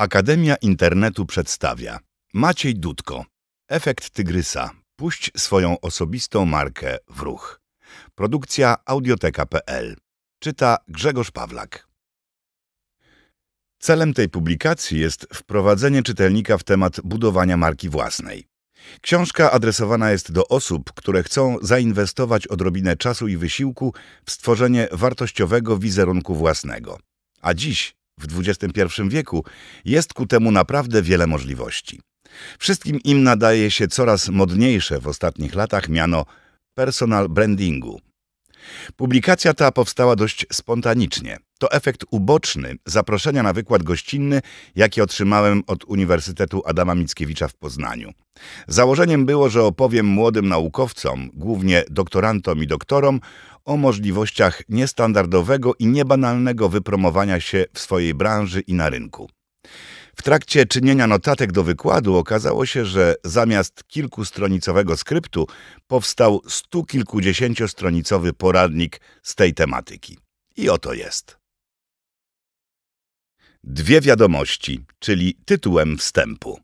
Akademia Internetu przedstawia Maciej Dudko Efekt Tygrysa Puść swoją osobistą markę w ruch. Produkcja audioteka.pl Czyta Grzegorz Pawlak Celem tej publikacji jest wprowadzenie czytelnika w temat budowania marki własnej. Książka adresowana jest do osób, które chcą zainwestować odrobinę czasu i wysiłku w stworzenie wartościowego wizerunku własnego. A dziś w XXI wieku jest ku temu naprawdę wiele możliwości. Wszystkim im nadaje się coraz modniejsze w ostatnich latach miano personal brandingu. Publikacja ta powstała dość spontanicznie to efekt uboczny zaproszenia na wykład gościnny, jaki otrzymałem od Uniwersytetu Adama Mickiewicza w Poznaniu. Założeniem było, że opowiem młodym naukowcom, głównie doktorantom i doktorom, o możliwościach niestandardowego i niebanalnego wypromowania się w swojej branży i na rynku. W trakcie czynienia notatek do wykładu okazało się, że zamiast kilkustronicowego skryptu powstał stu kilkudziesięciostronicowy poradnik z tej tematyki. I oto jest. Dwie wiadomości, czyli tytułem wstępu.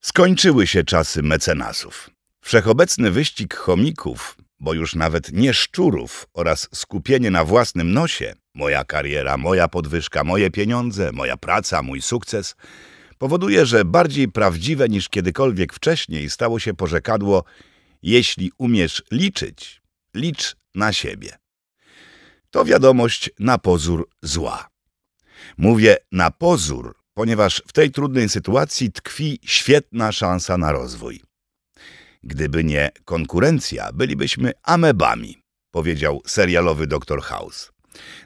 Skończyły się czasy mecenasów. Wszechobecny wyścig chomików, bo już nawet nie szczurów oraz skupienie na własnym nosie, moja kariera, moja podwyżka, moje pieniądze, moja praca, mój sukces, powoduje, że bardziej prawdziwe niż kiedykolwiek wcześniej stało się porzekadło jeśli umiesz liczyć, licz na siebie. To wiadomość na pozór zła. Mówię na pozór, ponieważ w tej trudnej sytuacji tkwi świetna szansa na rozwój. Gdyby nie konkurencja, bylibyśmy amebami, powiedział serialowy Dr. House.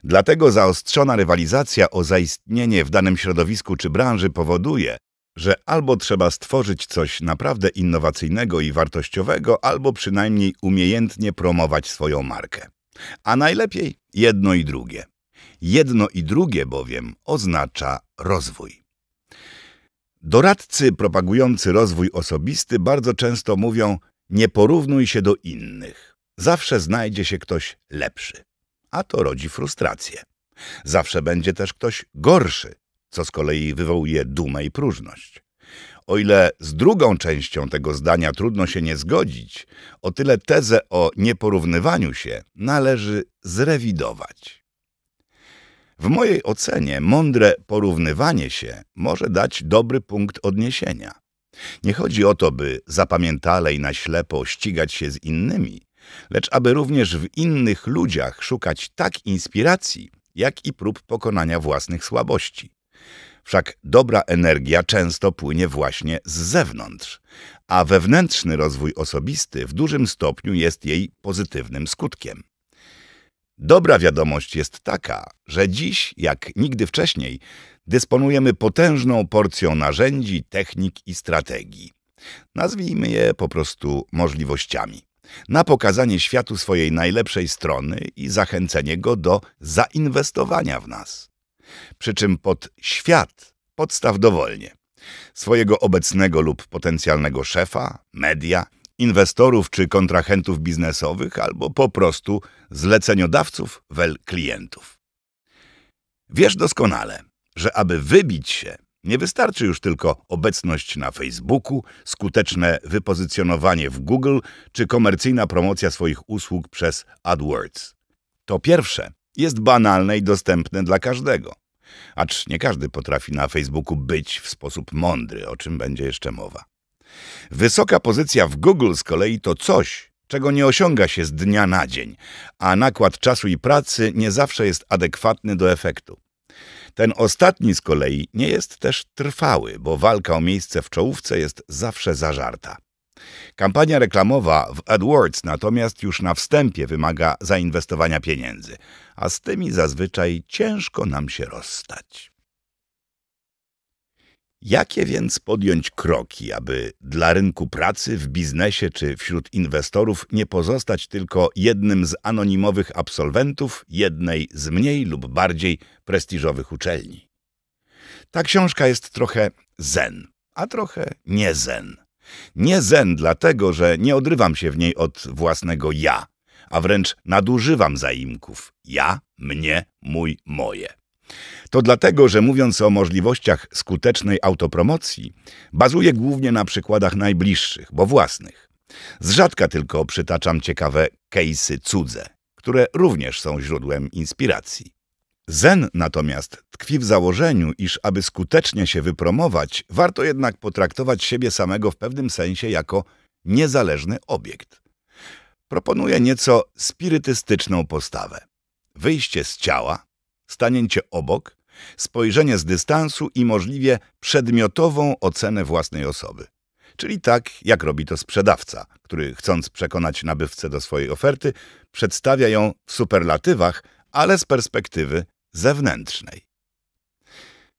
Dlatego zaostrzona rywalizacja o zaistnienie w danym środowisku czy branży powoduje, że albo trzeba stworzyć coś naprawdę innowacyjnego i wartościowego, albo przynajmniej umiejętnie promować swoją markę. A najlepiej jedno i drugie. Jedno i drugie bowiem oznacza rozwój. Doradcy propagujący rozwój osobisty bardzo często mówią nie porównuj się do innych. Zawsze znajdzie się ktoś lepszy, a to rodzi frustrację. Zawsze będzie też ktoś gorszy, co z kolei wywołuje dumę i próżność. O ile z drugą częścią tego zdania trudno się nie zgodzić, o tyle tezę o nieporównywaniu się należy zrewidować. W mojej ocenie mądre porównywanie się może dać dobry punkt odniesienia. Nie chodzi o to, by zapamiętale i na ślepo ścigać się z innymi, lecz aby również w innych ludziach szukać tak inspiracji, jak i prób pokonania własnych słabości. Wszak dobra energia często płynie właśnie z zewnątrz, a wewnętrzny rozwój osobisty w dużym stopniu jest jej pozytywnym skutkiem. Dobra wiadomość jest taka, że dziś, jak nigdy wcześniej, dysponujemy potężną porcją narzędzi, technik i strategii. Nazwijmy je po prostu możliwościami. Na pokazanie światu swojej najlepszej strony i zachęcenie go do zainwestowania w nas. Przy czym pod świat podstaw dowolnie. Swojego obecnego lub potencjalnego szefa, media, inwestorów czy kontrahentów biznesowych albo po prostu zleceniodawców wel klientów. Wiesz doskonale, że aby wybić się, nie wystarczy już tylko obecność na Facebooku, skuteczne wypozycjonowanie w Google czy komercyjna promocja swoich usług przez AdWords. To pierwsze jest banalne i dostępne dla każdego. Acz nie każdy potrafi na Facebooku być w sposób mądry, o czym będzie jeszcze mowa. Wysoka pozycja w Google z kolei to coś, czego nie osiąga się z dnia na dzień, a nakład czasu i pracy nie zawsze jest adekwatny do efektu. Ten ostatni z kolei nie jest też trwały, bo walka o miejsce w czołówce jest zawsze zażarta. Kampania reklamowa w AdWords natomiast już na wstępie wymaga zainwestowania pieniędzy, a z tymi zazwyczaj ciężko nam się rozstać. Jakie więc podjąć kroki, aby dla rynku pracy, w biznesie czy wśród inwestorów nie pozostać tylko jednym z anonimowych absolwentów jednej z mniej lub bardziej prestiżowych uczelni? Ta książka jest trochę zen, a trochę nie zen. Nie zen dlatego, że nie odrywam się w niej od własnego ja, a wręcz nadużywam zaimków ja, mnie, mój, moje. To dlatego, że mówiąc o możliwościach skutecznej autopromocji, bazuję głównie na przykładach najbliższych, bo własnych. Z rzadka tylko przytaczam ciekawe case'y cudze, które również są źródłem inspiracji. Zen natomiast tkwi w założeniu, iż aby skutecznie się wypromować, warto jednak potraktować siebie samego w pewnym sensie jako niezależny obiekt. Proponuję nieco spirytystyczną postawę. Wyjście z ciała, stanięcie obok, spojrzenie z dystansu i możliwie przedmiotową ocenę własnej osoby. Czyli tak, jak robi to sprzedawca, który chcąc przekonać nabywcę do swojej oferty, przedstawia ją w superlatywach, ale z perspektywy zewnętrznej.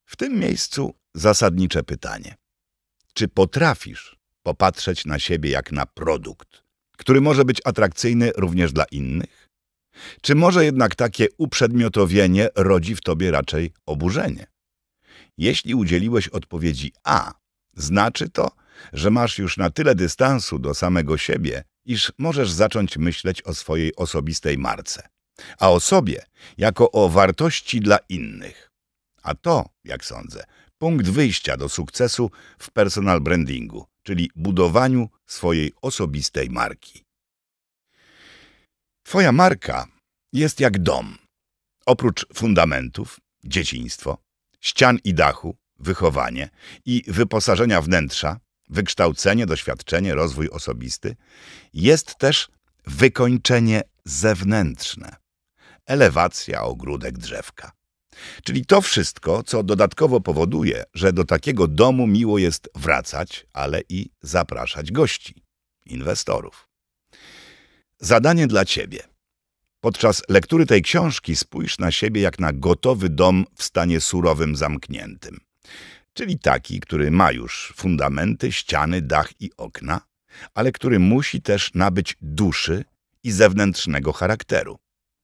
W tym miejscu zasadnicze pytanie. Czy potrafisz popatrzeć na siebie jak na produkt, który może być atrakcyjny również dla innych? Czy może jednak takie uprzedmiotowienie rodzi w tobie raczej oburzenie? Jeśli udzieliłeś odpowiedzi A, znaczy to, że masz już na tyle dystansu do samego siebie, iż możesz zacząć myśleć o swojej osobistej marce, a o sobie jako o wartości dla innych. A to, jak sądzę, punkt wyjścia do sukcesu w personal brandingu, czyli budowaniu swojej osobistej marki. Twoja marka jest jak dom. Oprócz fundamentów, dzieciństwo, ścian i dachu, wychowanie i wyposażenia wnętrza, wykształcenie, doświadczenie, rozwój osobisty, jest też wykończenie zewnętrzne, elewacja, ogródek, drzewka. Czyli to wszystko, co dodatkowo powoduje, że do takiego domu miło jest wracać, ale i zapraszać gości, inwestorów. Zadanie dla ciebie. Podczas lektury tej książki spójrz na siebie jak na gotowy dom w stanie surowym zamkniętym. Czyli taki, który ma już fundamenty, ściany, dach i okna, ale który musi też nabyć duszy i zewnętrznego charakteru.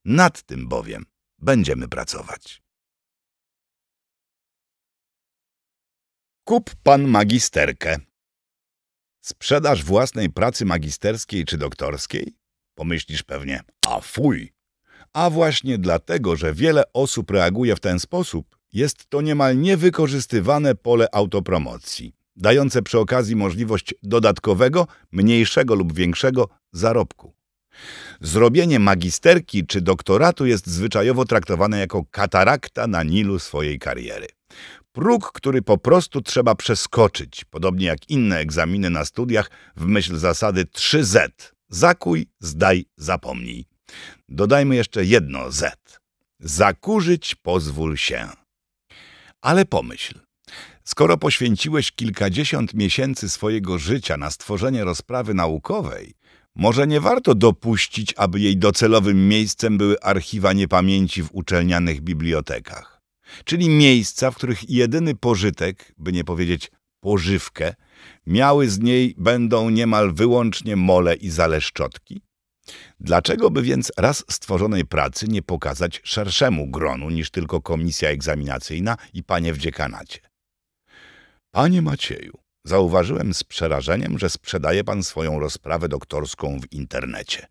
Nad tym bowiem będziemy pracować. Kup pan magisterkę. Sprzedaż własnej pracy magisterskiej czy doktorskiej Pomyślisz pewnie, a fuj! A właśnie dlatego, że wiele osób reaguje w ten sposób, jest to niemal niewykorzystywane pole autopromocji, dające przy okazji możliwość dodatkowego, mniejszego lub większego zarobku. Zrobienie magisterki czy doktoratu jest zwyczajowo traktowane jako katarakta na nilu swojej kariery. Próg, który po prostu trzeba przeskoczyć, podobnie jak inne egzaminy na studiach w myśl zasady 3Z Zakuj, zdaj, zapomnij. Dodajmy jeszcze jedno Z. Zakurzyć pozwól się. Ale pomyśl. Skoro poświęciłeś kilkadziesiąt miesięcy swojego życia na stworzenie rozprawy naukowej, może nie warto dopuścić, aby jej docelowym miejscem były archiwa niepamięci w uczelnianych bibliotekach. Czyli miejsca, w których jedyny pożytek, by nie powiedzieć pożywkę, miały z niej będą niemal wyłącznie mole i zaleszczotki? Dlaczego by więc raz stworzonej pracy nie pokazać szerszemu gronu niż tylko komisja egzaminacyjna i panie w dziekanacie? Panie Macieju, zauważyłem z przerażeniem, że sprzedaje pan swoją rozprawę doktorską w internecie.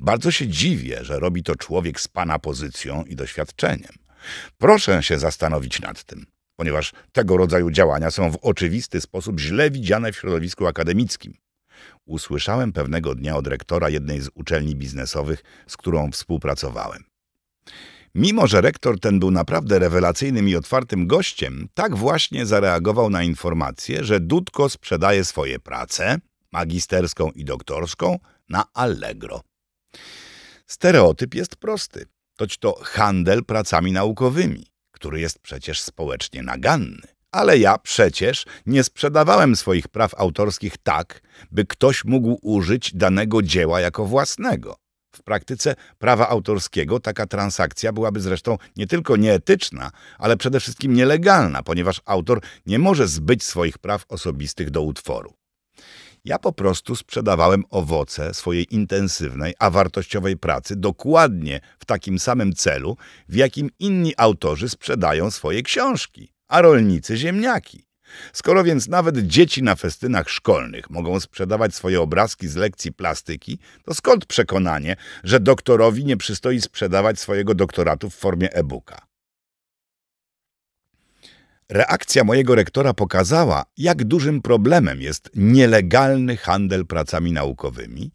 Bardzo się dziwię, że robi to człowiek z pana pozycją i doświadczeniem. Proszę się zastanowić nad tym ponieważ tego rodzaju działania są w oczywisty sposób źle widziane w środowisku akademickim. Usłyszałem pewnego dnia od rektora jednej z uczelni biznesowych, z którą współpracowałem. Mimo, że rektor ten był naprawdę rewelacyjnym i otwartym gościem, tak właśnie zareagował na informację, że Dudko sprzedaje swoje prace, magisterską i doktorską, na Allegro. Stereotyp jest prosty. Toć to handel pracami naukowymi który jest przecież społecznie naganny. Ale ja przecież nie sprzedawałem swoich praw autorskich tak, by ktoś mógł użyć danego dzieła jako własnego. W praktyce prawa autorskiego taka transakcja byłaby zresztą nie tylko nieetyczna, ale przede wszystkim nielegalna, ponieważ autor nie może zbyć swoich praw osobistych do utworu. Ja po prostu sprzedawałem owoce swojej intensywnej, a wartościowej pracy dokładnie w takim samym celu, w jakim inni autorzy sprzedają swoje książki, a rolnicy ziemniaki. Skoro więc nawet dzieci na festynach szkolnych mogą sprzedawać swoje obrazki z lekcji plastyki, to skąd przekonanie, że doktorowi nie przystoi sprzedawać swojego doktoratu w formie e-booka? Reakcja mojego rektora pokazała, jak dużym problemem jest nielegalny handel pracami naukowymi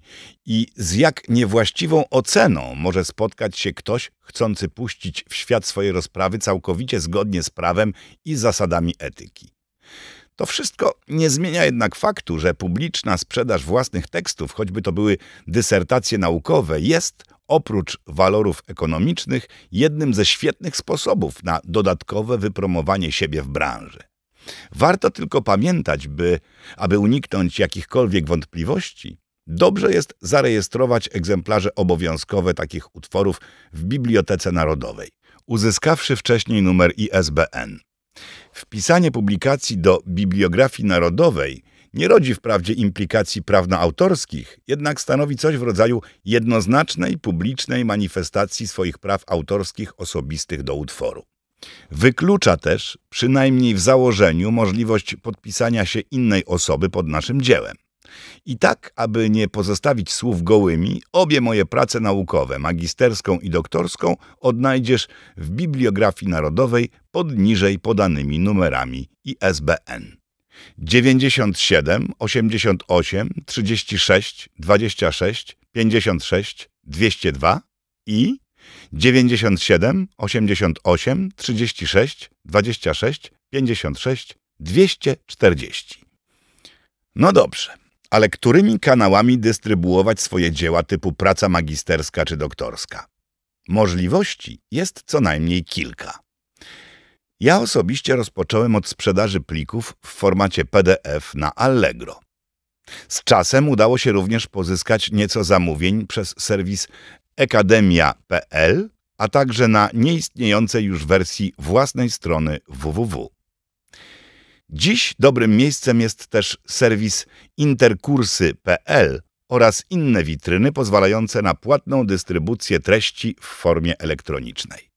i z jak niewłaściwą oceną może spotkać się ktoś chcący puścić w świat swoje rozprawy całkowicie zgodnie z prawem i zasadami etyki. To wszystko nie zmienia jednak faktu, że publiczna sprzedaż własnych tekstów, choćby to były dysertacje naukowe, jest Oprócz walorów ekonomicznych, jednym ze świetnych sposobów na dodatkowe wypromowanie siebie w branży. Warto tylko pamiętać, by, aby uniknąć jakichkolwiek wątpliwości, dobrze jest zarejestrować egzemplarze obowiązkowe takich utworów w Bibliotece Narodowej, uzyskawszy wcześniej numer ISBN. Wpisanie publikacji do bibliografii narodowej – nie rodzi wprawdzie implikacji prawnoautorskich, jednak stanowi coś w rodzaju jednoznacznej, publicznej manifestacji swoich praw autorskich osobistych do utworu. Wyklucza też, przynajmniej w założeniu, możliwość podpisania się innej osoby pod naszym dziełem. I tak, aby nie pozostawić słów gołymi, obie moje prace naukowe, magisterską i doktorską, odnajdziesz w Bibliografii Narodowej pod niżej podanymi numerami ISBN. 97 88 36 26 56 202 i 97 88 36 26 56 240. No dobrze, ale którymi kanałami dystrybuować swoje dzieła typu praca magisterska czy doktorska? Możliwości jest co najmniej kilka. Ja osobiście rozpocząłem od sprzedaży plików w formacie PDF na Allegro. Z czasem udało się również pozyskać nieco zamówień przez serwis ekademia.pl, a także na nieistniejącej już wersji własnej strony www. Dziś dobrym miejscem jest też serwis interkursy.pl oraz inne witryny pozwalające na płatną dystrybucję treści w formie elektronicznej.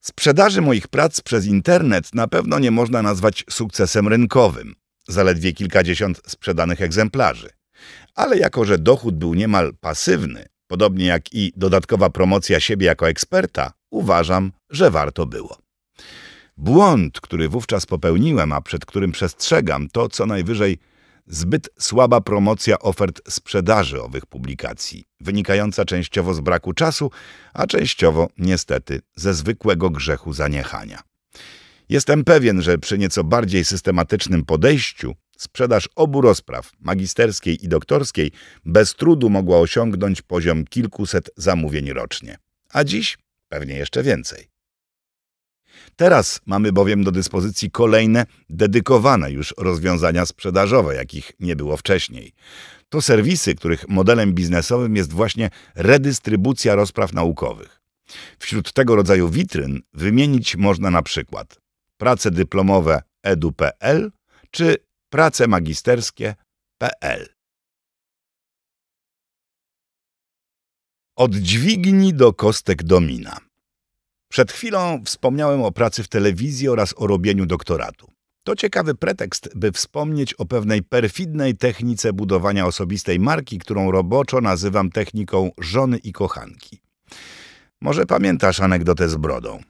Sprzedaży moich prac przez internet na pewno nie można nazwać sukcesem rynkowym, zaledwie kilkadziesiąt sprzedanych egzemplarzy. Ale jako, że dochód był niemal pasywny, podobnie jak i dodatkowa promocja siebie jako eksperta, uważam, że warto było. Błąd, który wówczas popełniłem, a przed którym przestrzegam, to co najwyżej zbyt słaba promocja ofert sprzedaży owych publikacji, wynikająca częściowo z braku czasu, a częściowo, niestety, ze zwykłego grzechu zaniechania. Jestem pewien, że przy nieco bardziej systematycznym podejściu sprzedaż obu rozpraw, magisterskiej i doktorskiej, bez trudu mogła osiągnąć poziom kilkuset zamówień rocznie. A dziś pewnie jeszcze więcej. Teraz mamy bowiem do dyspozycji kolejne, dedykowane już rozwiązania sprzedażowe, jakich nie było wcześniej. To serwisy, których modelem biznesowym jest właśnie redystrybucja rozpraw naukowych. Wśród tego rodzaju witryn wymienić można na przykład prace dyplomowe edu.pl czy prace magisterskie.pl. Od dźwigni do kostek domina. Przed chwilą wspomniałem o pracy w telewizji oraz o robieniu doktoratu. To ciekawy pretekst, by wspomnieć o pewnej perfidnej technice budowania osobistej marki, którą roboczo nazywam techniką żony i kochanki. Może pamiętasz anegdotę z brodą?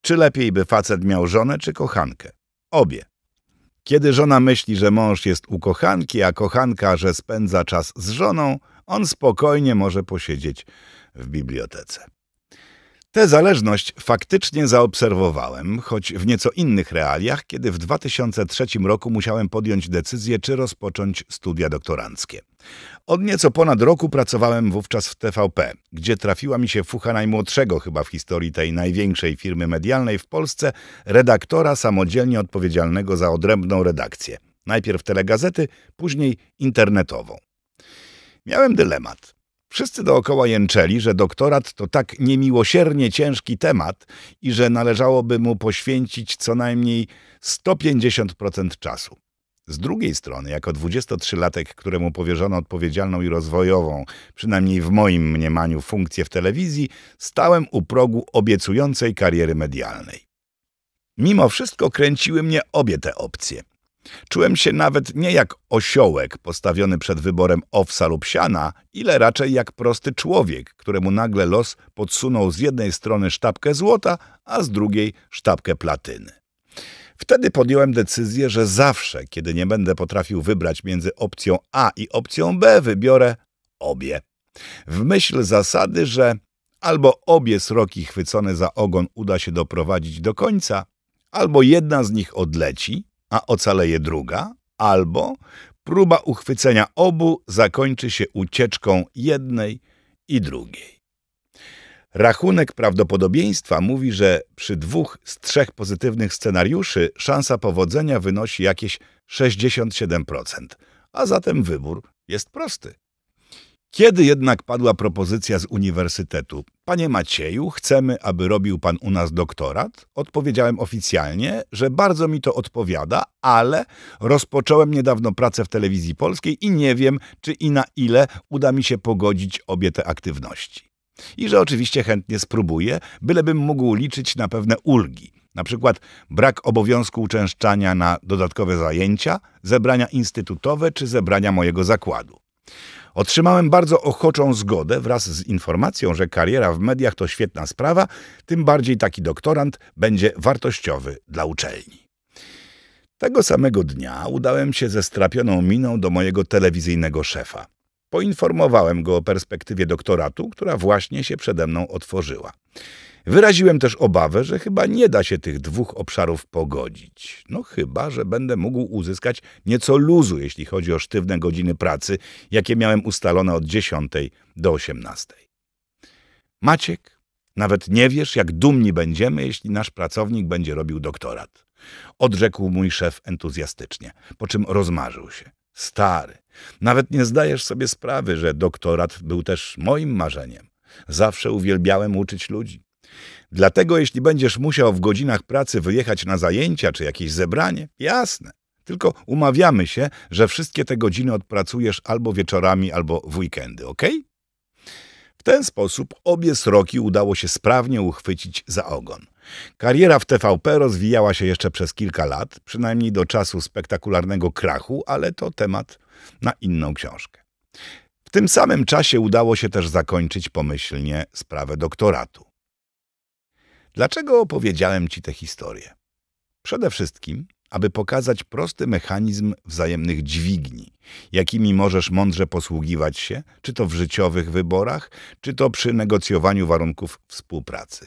Czy lepiej by facet miał żonę czy kochankę? Obie. Kiedy żona myśli, że mąż jest u kochanki, a kochanka, że spędza czas z żoną, on spokojnie może posiedzieć w bibliotece. Tę zależność faktycznie zaobserwowałem, choć w nieco innych realiach, kiedy w 2003 roku musiałem podjąć decyzję, czy rozpocząć studia doktoranckie. Od nieco ponad roku pracowałem wówczas w TVP, gdzie trafiła mi się fucha najmłodszego chyba w historii tej największej firmy medialnej w Polsce, redaktora samodzielnie odpowiedzialnego za odrębną redakcję. Najpierw telegazety, później internetową. Miałem dylemat. Wszyscy dookoła jęczeli, że doktorat to tak niemiłosiernie ciężki temat i że należałoby mu poświęcić co najmniej 150% czasu. Z drugiej strony, jako 23-latek, któremu powierzono odpowiedzialną i rozwojową, przynajmniej w moim mniemaniu, funkcję w telewizji, stałem u progu obiecującej kariery medialnej. Mimo wszystko kręciły mnie obie te opcje – Czułem się nawet nie jak osiołek postawiony przed wyborem owsa lub siana, ile raczej jak prosty człowiek, któremu nagle los podsunął z jednej strony sztabkę złota, a z drugiej sztabkę platyny. Wtedy podjąłem decyzję, że zawsze, kiedy nie będę potrafił wybrać między opcją A i opcją B, wybiorę obie. W myśl zasady, że albo obie sroki chwycone za ogon uda się doprowadzić do końca, albo jedna z nich odleci, a ocaleje druga, albo próba uchwycenia obu zakończy się ucieczką jednej i drugiej. Rachunek prawdopodobieństwa mówi, że przy dwóch z trzech pozytywnych scenariuszy szansa powodzenia wynosi jakieś 67%, a zatem wybór jest prosty. Kiedy jednak padła propozycja z uniwersytetu? Panie Macieju, chcemy, aby robił pan u nas doktorat? Odpowiedziałem oficjalnie, że bardzo mi to odpowiada, ale rozpocząłem niedawno pracę w telewizji polskiej i nie wiem, czy i na ile uda mi się pogodzić obie te aktywności. I że oczywiście chętnie spróbuję, bylebym mógł liczyć na pewne ulgi. Na przykład brak obowiązku uczęszczania na dodatkowe zajęcia, zebrania instytutowe czy zebrania mojego zakładu. Otrzymałem bardzo ochoczą zgodę wraz z informacją, że kariera w mediach to świetna sprawa, tym bardziej taki doktorant będzie wartościowy dla uczelni. Tego samego dnia udałem się ze strapioną miną do mojego telewizyjnego szefa. Poinformowałem go o perspektywie doktoratu, która właśnie się przede mną otworzyła. Wyraziłem też obawę, że chyba nie da się tych dwóch obszarów pogodzić. No chyba, że będę mógł uzyskać nieco luzu, jeśli chodzi o sztywne godziny pracy, jakie miałem ustalone od 10 do 18. Maciek, nawet nie wiesz, jak dumni będziemy, jeśli nasz pracownik będzie robił doktorat. Odrzekł mój szef entuzjastycznie, po czym rozmarzył się. Stary, nawet nie zdajesz sobie sprawy, że doktorat był też moim marzeniem. Zawsze uwielbiałem uczyć ludzi. Dlatego jeśli będziesz musiał w godzinach pracy wyjechać na zajęcia czy jakieś zebranie, jasne. Tylko umawiamy się, że wszystkie te godziny odpracujesz albo wieczorami, albo w weekendy, ok? W ten sposób obie sroki udało się sprawnie uchwycić za ogon. Kariera w TVP rozwijała się jeszcze przez kilka lat, przynajmniej do czasu spektakularnego krachu, ale to temat na inną książkę. W tym samym czasie udało się też zakończyć pomyślnie sprawę doktoratu. Dlaczego opowiedziałem Ci tę historię? Przede wszystkim, aby pokazać prosty mechanizm wzajemnych dźwigni, jakimi możesz mądrze posługiwać się, czy to w życiowych wyborach, czy to przy negocjowaniu warunków współpracy.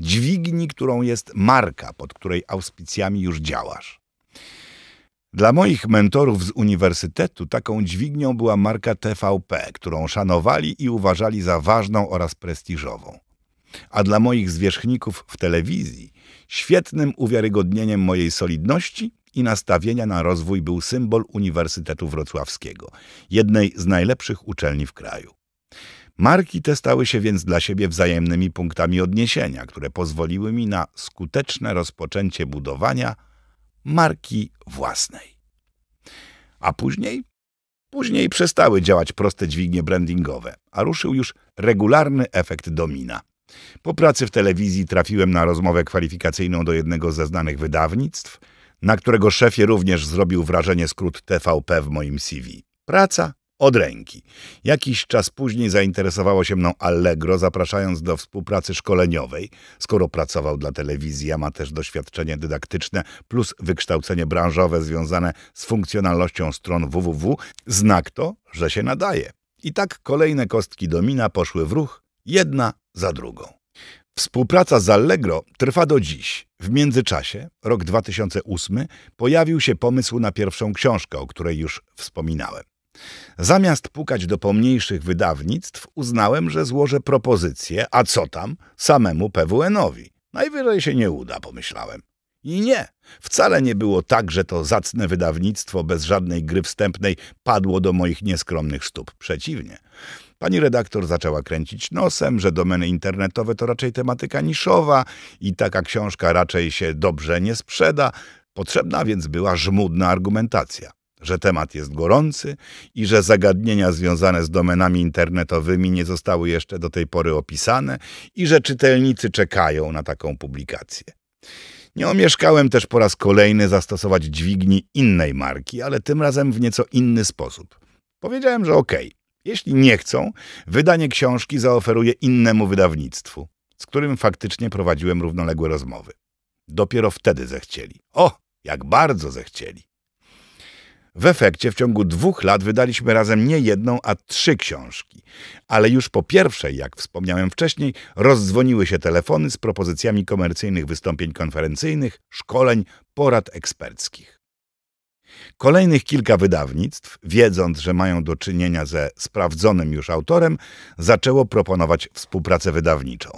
Dźwigni, którą jest marka, pod której auspicjami już działasz. Dla moich mentorów z uniwersytetu taką dźwignią była marka TVP, którą szanowali i uważali za ważną oraz prestiżową a dla moich zwierzchników w telewizji świetnym uwiarygodnieniem mojej solidności i nastawienia na rozwój był symbol Uniwersytetu Wrocławskiego, jednej z najlepszych uczelni w kraju. Marki te stały się więc dla siebie wzajemnymi punktami odniesienia, które pozwoliły mi na skuteczne rozpoczęcie budowania marki własnej. A później? Później przestały działać proste dźwignie brandingowe, a ruszył już regularny efekt domina – po pracy w telewizji trafiłem na rozmowę kwalifikacyjną do jednego ze znanych wydawnictw, na którego szefie również zrobił wrażenie skrót TVP w moim CV. Praca od ręki. Jakiś czas później zainteresowało się mną Allegro, zapraszając do współpracy szkoleniowej. Skoro pracował dla telewizji, a ma też doświadczenie dydaktyczne plus wykształcenie branżowe związane z funkcjonalnością stron www, znak to, że się nadaje. I tak kolejne kostki domina poszły w ruch, jedna za drugą. Współpraca z Allegro trwa do dziś. W międzyczasie, rok 2008, pojawił się pomysł na pierwszą książkę, o której już wspominałem. Zamiast pukać do pomniejszych wydawnictw, uznałem, że złożę propozycję, a co tam, samemu PWN-owi. Najwyżej się nie uda, pomyślałem. I nie, wcale nie było tak, że to zacne wydawnictwo bez żadnej gry wstępnej padło do moich nieskromnych stóp. Przeciwnie. Pani redaktor zaczęła kręcić nosem, że domeny internetowe to raczej tematyka niszowa i taka książka raczej się dobrze nie sprzeda. Potrzebna więc była żmudna argumentacja, że temat jest gorący i że zagadnienia związane z domenami internetowymi nie zostały jeszcze do tej pory opisane i że czytelnicy czekają na taką publikację. Nie omieszkałem też po raz kolejny zastosować dźwigni innej marki, ale tym razem w nieco inny sposób. Powiedziałem, że okej, jeśli nie chcą, wydanie książki zaoferuje innemu wydawnictwu, z którym faktycznie prowadziłem równoległe rozmowy. Dopiero wtedy zechcieli. O, jak bardzo zechcieli. W efekcie w ciągu dwóch lat wydaliśmy razem nie jedną, a trzy książki. Ale już po pierwszej, jak wspomniałem wcześniej, rozdzwoniły się telefony z propozycjami komercyjnych wystąpień konferencyjnych, szkoleń, porad eksperckich. Kolejnych kilka wydawnictw, wiedząc, że mają do czynienia ze sprawdzonym już autorem, zaczęło proponować współpracę wydawniczą.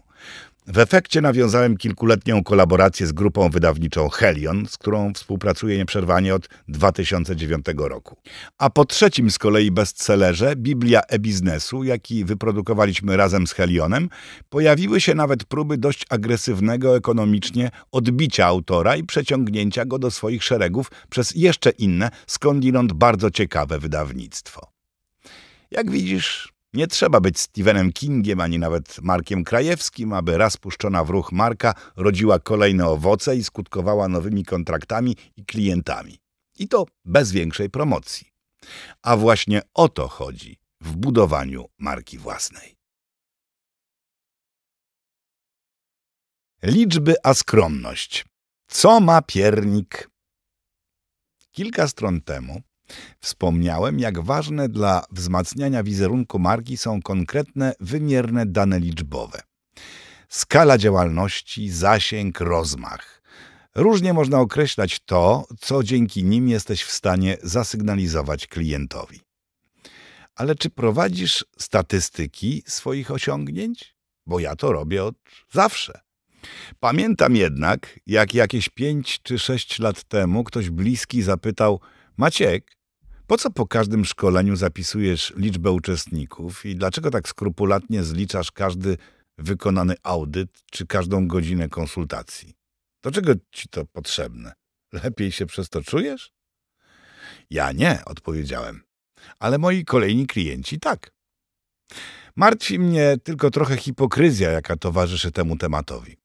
W efekcie nawiązałem kilkuletnią kolaborację z grupą wydawniczą Helion, z którą współpracuję nieprzerwanie od 2009 roku. A po trzecim z kolei bestsellerze, Biblia e-biznesu, jaki wyprodukowaliśmy razem z Helionem, pojawiły się nawet próby dość agresywnego ekonomicznie odbicia autora i przeciągnięcia go do swoich szeregów przez jeszcze inne, skądinąd bardzo ciekawe wydawnictwo. Jak widzisz, nie trzeba być Stevenem Kingiem ani nawet Markiem Krajewskim, aby raz puszczona w ruch marka rodziła kolejne owoce i skutkowała nowymi kontraktami i klientami. I to bez większej promocji. A właśnie o to chodzi w budowaniu marki własnej. Liczby a skromność. Co ma piernik? Kilka stron temu Wspomniałem, jak ważne dla wzmacniania wizerunku marki są konkretne, wymierne dane liczbowe. Skala działalności, zasięg, rozmach. Różnie można określać to, co dzięki nim jesteś w stanie zasygnalizować klientowi. Ale czy prowadzisz statystyki swoich osiągnięć? Bo ja to robię od zawsze. Pamiętam jednak, jak jakieś pięć czy sześć lat temu ktoś bliski zapytał Maciek, po co po każdym szkoleniu zapisujesz liczbę uczestników i dlaczego tak skrupulatnie zliczasz każdy wykonany audyt czy każdą godzinę konsultacji? Do czego ci to potrzebne? Lepiej się przez to czujesz? Ja nie, odpowiedziałem, ale moi kolejni klienci tak. Martwi mnie tylko trochę hipokryzja, jaka towarzyszy temu tematowi.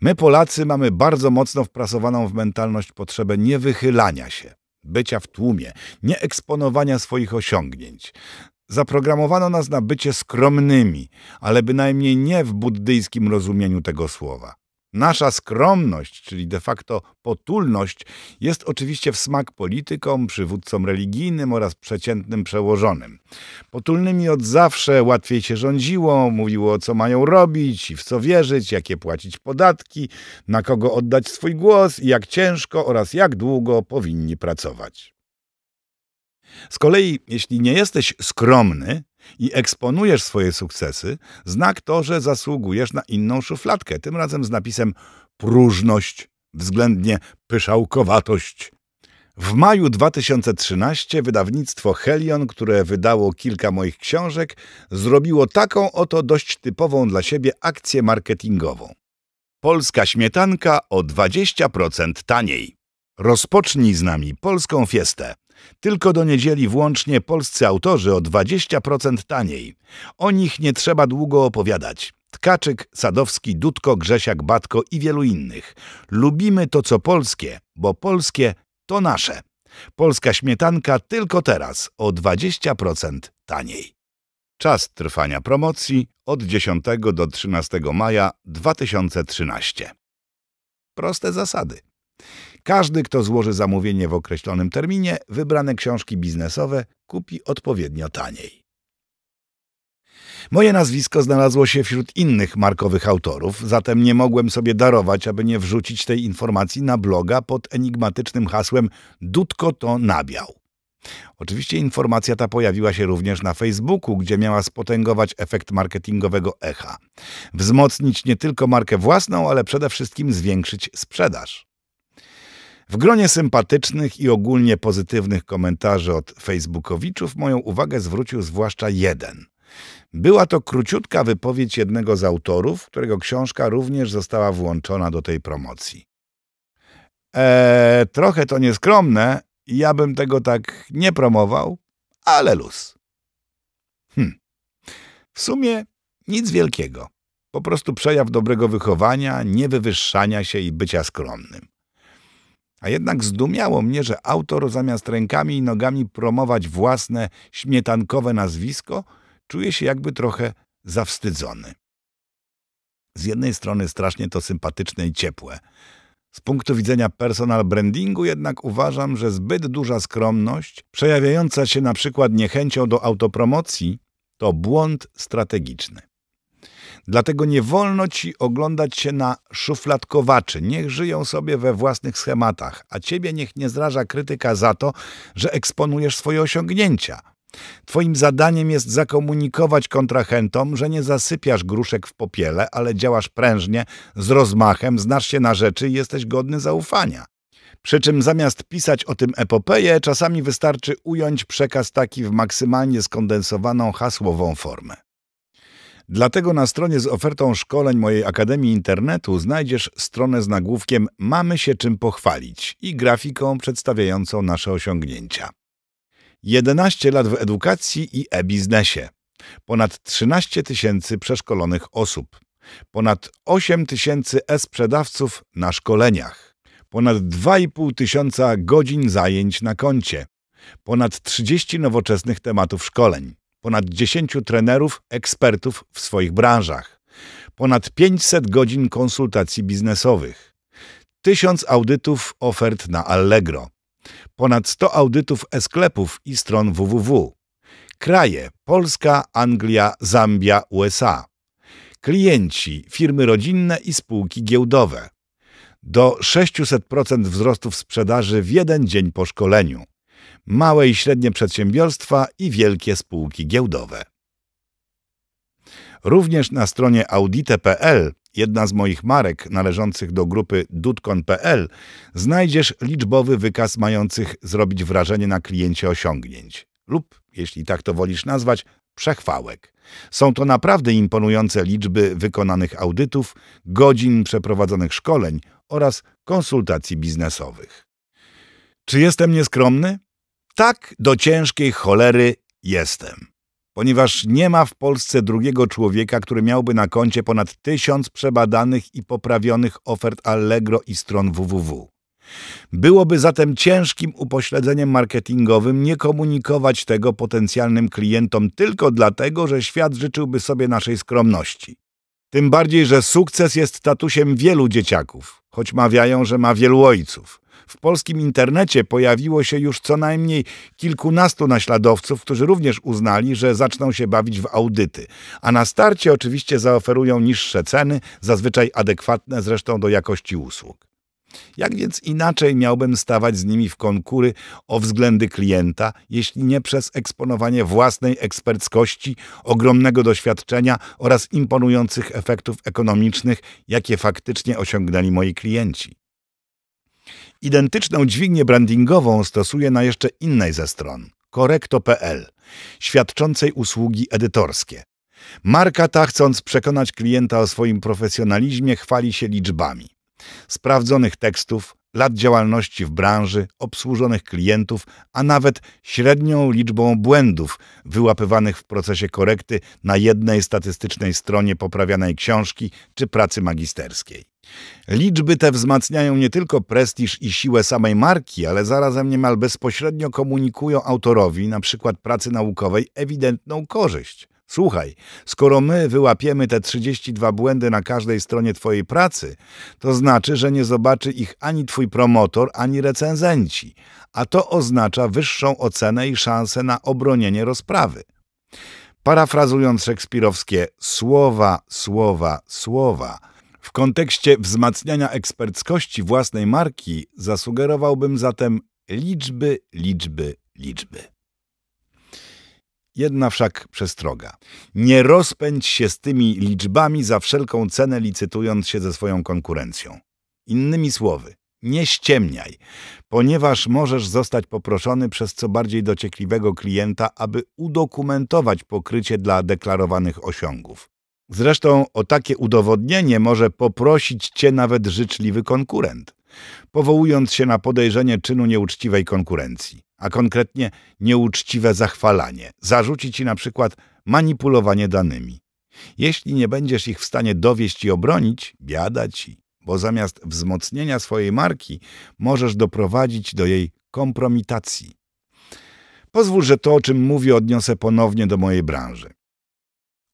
My Polacy mamy bardzo mocno wprasowaną w mentalność potrzebę niewychylania się bycia w tłumie, nie eksponowania swoich osiągnięć. Zaprogramowano nas na bycie skromnymi, ale bynajmniej nie w buddyjskim rozumieniu tego słowa. Nasza skromność, czyli de facto potulność, jest oczywiście w smak politykom, przywódcom religijnym oraz przeciętnym przełożonym. Potulnymi od zawsze łatwiej się rządziło, mówiło co mają robić i w co wierzyć, jakie płacić podatki, na kogo oddać swój głos i jak ciężko oraz jak długo powinni pracować. Z kolei, jeśli nie jesteś skromny i eksponujesz swoje sukcesy, znak to, że zasługujesz na inną szufladkę, tym razem z napisem próżność, względnie pyszałkowatość. W maju 2013 wydawnictwo Helion, które wydało kilka moich książek, zrobiło taką oto dość typową dla siebie akcję marketingową. Polska śmietanka o 20% taniej. Rozpocznij z nami polską fiestę. Tylko do niedzieli włącznie polscy autorzy o 20% taniej. O nich nie trzeba długo opowiadać. Tkaczyk, Sadowski, Dudko, Grzesiak, Batko i wielu innych. Lubimy to, co polskie, bo polskie to nasze. Polska śmietanka tylko teraz o 20% taniej. Czas trwania promocji od 10 do 13 maja 2013. Proste zasady. Każdy, kto złoży zamówienie w określonym terminie, wybrane książki biznesowe kupi odpowiednio taniej. Moje nazwisko znalazło się wśród innych markowych autorów, zatem nie mogłem sobie darować, aby nie wrzucić tej informacji na bloga pod enigmatycznym hasłem Dudko to nabiał. Oczywiście informacja ta pojawiła się również na Facebooku, gdzie miała spotęgować efekt marketingowego echa. Wzmocnić nie tylko markę własną, ale przede wszystkim zwiększyć sprzedaż. W gronie sympatycznych i ogólnie pozytywnych komentarzy od facebookowiczów moją uwagę zwrócił zwłaszcza jeden. Była to króciutka wypowiedź jednego z autorów, którego książka również została włączona do tej promocji. Eee, trochę to nieskromne, ja bym tego tak nie promował, ale luz. Hm. W sumie nic wielkiego. Po prostu przejaw dobrego wychowania, niewywyższania się i bycia skromnym. A jednak zdumiało mnie, że autor zamiast rękami i nogami promować własne śmietankowe nazwisko, czuje się jakby trochę zawstydzony. Z jednej strony strasznie to sympatyczne i ciepłe. Z punktu widzenia personal brandingu jednak uważam, że zbyt duża skromność, przejawiająca się na przykład niechęcią do autopromocji, to błąd strategiczny. Dlatego nie wolno ci oglądać się na szufladkowaczy. Niech żyją sobie we własnych schematach, a ciebie niech nie zraża krytyka za to, że eksponujesz swoje osiągnięcia. Twoim zadaniem jest zakomunikować kontrahentom, że nie zasypiasz gruszek w popiele, ale działasz prężnie, z rozmachem, znasz się na rzeczy i jesteś godny zaufania. Przy czym zamiast pisać o tym epopeję, czasami wystarczy ująć przekaz taki w maksymalnie skondensowaną hasłową formę. Dlatego na stronie z ofertą szkoleń mojej Akademii Internetu znajdziesz stronę z nagłówkiem Mamy się czym pochwalić i grafiką przedstawiającą nasze osiągnięcia. 11 lat w edukacji i e-biznesie. Ponad 13 tysięcy przeszkolonych osób. Ponad 8 tysięcy e-sprzedawców na szkoleniach. Ponad 2,5 tysiąca godzin zajęć na koncie. Ponad 30 nowoczesnych tematów szkoleń ponad 10 trenerów, ekspertów w swoich branżach, ponad 500 godzin konsultacji biznesowych, 1000 audytów ofert na Allegro, ponad 100 audytów e-sklepów i stron www. Kraje Polska, Anglia, Zambia, USA. Klienci, firmy rodzinne i spółki giełdowe. Do 600% wzrostów sprzedaży w jeden dzień po szkoleniu małe i średnie przedsiębiorstwa i wielkie spółki giełdowe. Również na stronie audite.pl, jedna z moich marek należących do grupy dutkon.pl, znajdziesz liczbowy wykaz mających zrobić wrażenie na kliencie osiągnięć lub, jeśli tak to wolisz nazwać, przechwałek. Są to naprawdę imponujące liczby wykonanych audytów, godzin przeprowadzonych szkoleń oraz konsultacji biznesowych. Czy jestem nieskromny? Tak do ciężkiej cholery jestem. Ponieważ nie ma w Polsce drugiego człowieka, który miałby na koncie ponad tysiąc przebadanych i poprawionych ofert Allegro i stron www. Byłoby zatem ciężkim upośledzeniem marketingowym nie komunikować tego potencjalnym klientom tylko dlatego, że świat życzyłby sobie naszej skromności. Tym bardziej, że sukces jest tatusiem wielu dzieciaków, choć mawiają, że ma wielu ojców. W polskim internecie pojawiło się już co najmniej kilkunastu naśladowców, którzy również uznali, że zaczną się bawić w audyty. A na starcie oczywiście zaoferują niższe ceny, zazwyczaj adekwatne zresztą do jakości usług. Jak więc inaczej miałbym stawać z nimi w konkury o względy klienta, jeśli nie przez eksponowanie własnej eksperckości, ogromnego doświadczenia oraz imponujących efektów ekonomicznych, jakie faktycznie osiągnęli moi klienci? Identyczną dźwignię brandingową stosuje na jeszcze innej ze stron korekto.pl, świadczącej usługi edytorskie. Marka ta, chcąc przekonać klienta o swoim profesjonalizmie, chwali się liczbami sprawdzonych tekstów, lat działalności w branży, obsłużonych klientów, a nawet średnią liczbą błędów wyłapywanych w procesie korekty na jednej statystycznej stronie poprawianej książki czy pracy magisterskiej. Liczby te wzmacniają nie tylko prestiż i siłę samej marki, ale zarazem niemal bezpośrednio komunikują autorowi, na przykład pracy naukowej, ewidentną korzyść. Słuchaj, skoro my wyłapiemy te 32 błędy na każdej stronie Twojej pracy, to znaczy, że nie zobaczy ich ani Twój promotor, ani recenzenci, a to oznacza wyższą ocenę i szansę na obronienie rozprawy. Parafrazując szekspirowskie słowa, słowa, słowa – w kontekście wzmacniania eksperckości własnej marki zasugerowałbym zatem liczby, liczby, liczby. Jedna wszak przestroga. Nie rozpędź się z tymi liczbami za wszelką cenę licytując się ze swoją konkurencją. Innymi słowy, nie ściemniaj, ponieważ możesz zostać poproszony przez co bardziej dociekliwego klienta, aby udokumentować pokrycie dla deklarowanych osiągów. Zresztą o takie udowodnienie może poprosić cię nawet życzliwy konkurent, powołując się na podejrzenie czynu nieuczciwej konkurencji, a konkretnie nieuczciwe zachwalanie. Zarzuci ci na przykład manipulowanie danymi. Jeśli nie będziesz ich w stanie dowieść i obronić, biada ci, bo zamiast wzmocnienia swojej marki możesz doprowadzić do jej kompromitacji. Pozwól, że to, o czym mówię, odniosę ponownie do mojej branży.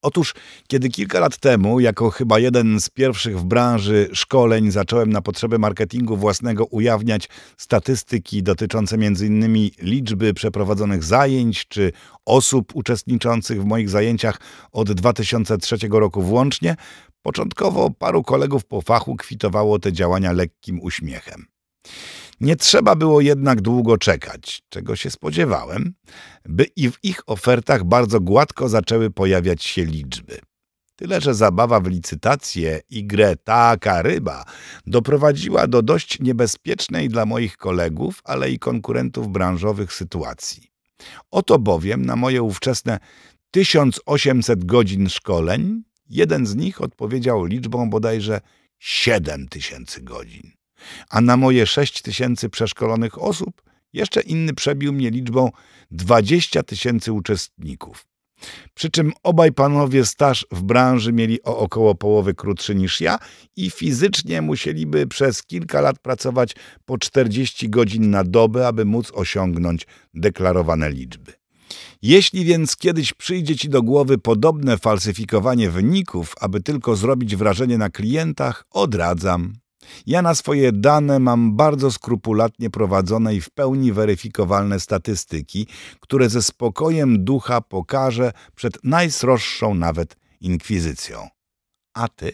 Otóż, kiedy kilka lat temu, jako chyba jeden z pierwszych w branży szkoleń, zacząłem na potrzeby marketingu własnego ujawniać statystyki dotyczące m.in. liczby przeprowadzonych zajęć czy osób uczestniczących w moich zajęciach od 2003 roku włącznie, początkowo paru kolegów po fachu kwitowało te działania lekkim uśmiechem. Nie trzeba było jednak długo czekać, czego się spodziewałem, by i w ich ofertach bardzo gładko zaczęły pojawiać się liczby. Tyle, że zabawa w licytację i grę taka ryba doprowadziła do dość niebezpiecznej dla moich kolegów, ale i konkurentów branżowych sytuacji. Oto bowiem na moje ówczesne 1800 godzin szkoleń jeden z nich odpowiedział liczbą bodajże 7000 godzin a na moje 6 tysięcy przeszkolonych osób jeszcze inny przebił mnie liczbą 20 tysięcy uczestników. Przy czym obaj panowie staż w branży mieli o około połowy krótszy niż ja i fizycznie musieliby przez kilka lat pracować po 40 godzin na dobę, aby móc osiągnąć deklarowane liczby. Jeśli więc kiedyś przyjdzie ci do głowy podobne falsyfikowanie wyników, aby tylko zrobić wrażenie na klientach, odradzam. Ja na swoje dane mam bardzo skrupulatnie prowadzone i w pełni weryfikowalne statystyki, które ze spokojem ducha pokażę przed najsroższą nawet inkwizycją. A ty?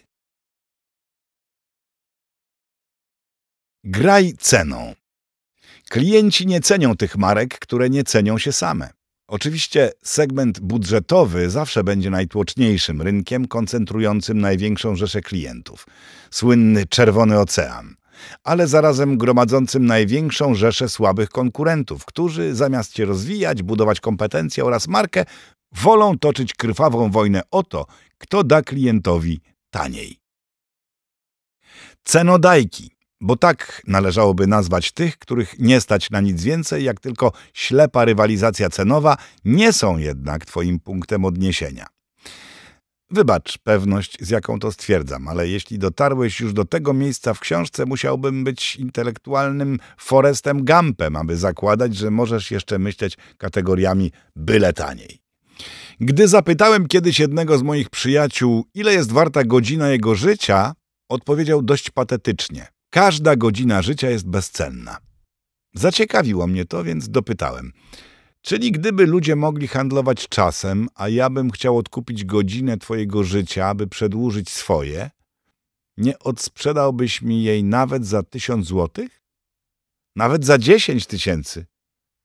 Graj ceną. Klienci nie cenią tych marek, które nie cenią się same. Oczywiście segment budżetowy zawsze będzie najtłoczniejszym rynkiem koncentrującym największą rzeszę klientów słynny Czerwony Ocean ale zarazem gromadzącym największą rzeszę słabych konkurentów, którzy zamiast się rozwijać, budować kompetencje oraz markę, wolą toczyć krwawą wojnę o to, kto da klientowi taniej. Cenodajki bo tak należałoby nazwać tych, których nie stać na nic więcej, jak tylko ślepa rywalizacja cenowa, nie są jednak Twoim punktem odniesienia. Wybacz pewność, z jaką to stwierdzam, ale jeśli dotarłeś już do tego miejsca w książce, musiałbym być intelektualnym Forestem Gumpem, aby zakładać, że możesz jeszcze myśleć kategoriami byle taniej. Gdy zapytałem kiedyś jednego z moich przyjaciół, ile jest warta godzina jego życia, odpowiedział dość patetycznie. Każda godzina życia jest bezcenna. Zaciekawiło mnie to, więc dopytałem. Czyli gdyby ludzie mogli handlować czasem, a ja bym chciał odkupić godzinę twojego życia, aby przedłużyć swoje, nie odsprzedałbyś mi jej nawet za tysiąc złotych? Nawet za dziesięć tysięcy,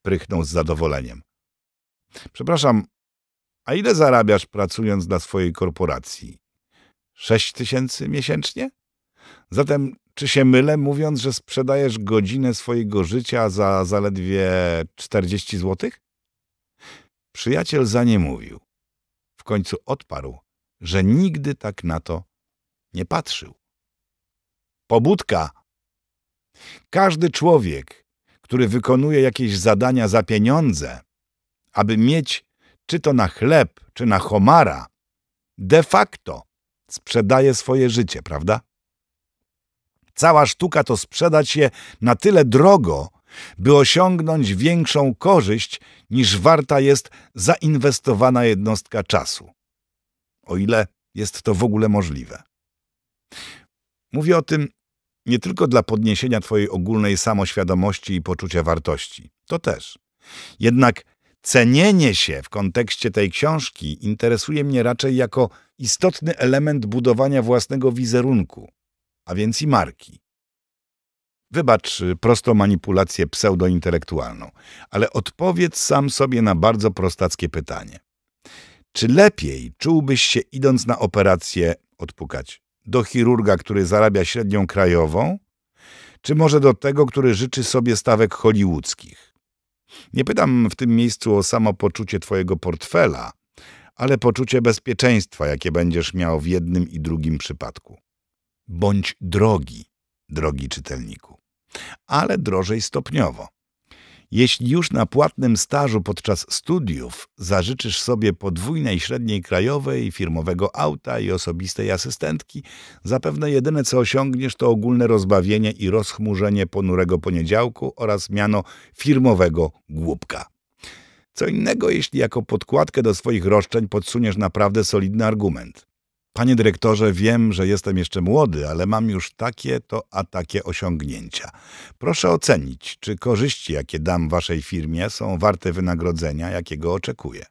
prychnął z zadowoleniem. Przepraszam, a ile zarabiasz pracując dla swojej korporacji? Sześć tysięcy miesięcznie? Zatem czy się mylę, mówiąc, że sprzedajesz godzinę swojego życia za zaledwie 40 zł? Przyjaciel za nie mówił. W końcu odparł, że nigdy tak na to nie patrzył. Pobudka! Każdy człowiek, który wykonuje jakieś zadania za pieniądze, aby mieć czy to na chleb, czy na homara, de facto sprzedaje swoje życie, prawda? Cała sztuka to sprzedać je na tyle drogo, by osiągnąć większą korzyść niż warta jest zainwestowana jednostka czasu. O ile jest to w ogóle możliwe. Mówię o tym nie tylko dla podniesienia Twojej ogólnej samoświadomości i poczucia wartości. To też. Jednak cenienie się w kontekście tej książki interesuje mnie raczej jako istotny element budowania własnego wizerunku, a więc i marki. Wybacz y, prostą manipulację pseudointelektualną, ale odpowiedz sam sobie na bardzo prostackie pytanie. Czy lepiej czułbyś się idąc na operację odpukać do chirurga, który zarabia średnią krajową, czy może do tego, który życzy sobie stawek hollywoodzkich? Nie pytam w tym miejscu o samopoczucie twojego portfela, ale poczucie bezpieczeństwa, jakie będziesz miał w jednym i drugim przypadku bądź drogi, drogi czytelniku. Ale drożej stopniowo. Jeśli już na płatnym stażu podczas studiów zażyczysz sobie podwójnej średniej krajowej, firmowego auta i osobistej asystentki, zapewne jedyne co osiągniesz to ogólne rozbawienie i rozchmurzenie ponurego poniedziałku oraz miano firmowego głupka. Co innego, jeśli jako podkładkę do swoich roszczeń podsuniesz naprawdę solidny argument. Panie dyrektorze, wiem, że jestem jeszcze młody, ale mam już takie to a takie osiągnięcia. Proszę ocenić, czy korzyści, jakie dam waszej firmie, są warte wynagrodzenia, jakiego oczekuję.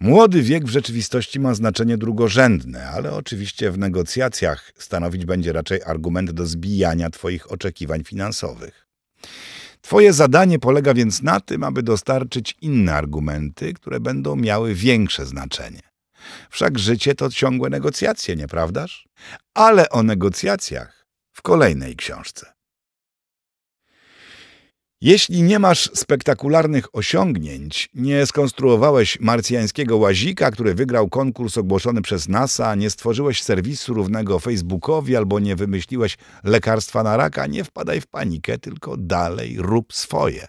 Młody wiek w rzeczywistości ma znaczenie drugorzędne, ale oczywiście w negocjacjach stanowić będzie raczej argument do zbijania Twoich oczekiwań finansowych. Twoje zadanie polega więc na tym, aby dostarczyć inne argumenty, które będą miały większe znaczenie. Wszak życie to ciągłe negocjacje, nieprawdaż? Ale o negocjacjach w kolejnej książce. Jeśli nie masz spektakularnych osiągnięć, nie skonstruowałeś marsjańskiego łazika, który wygrał konkurs ogłoszony przez NASA, nie stworzyłeś serwisu równego Facebookowi albo nie wymyśliłeś lekarstwa na raka, nie wpadaj w panikę, tylko dalej rób swoje.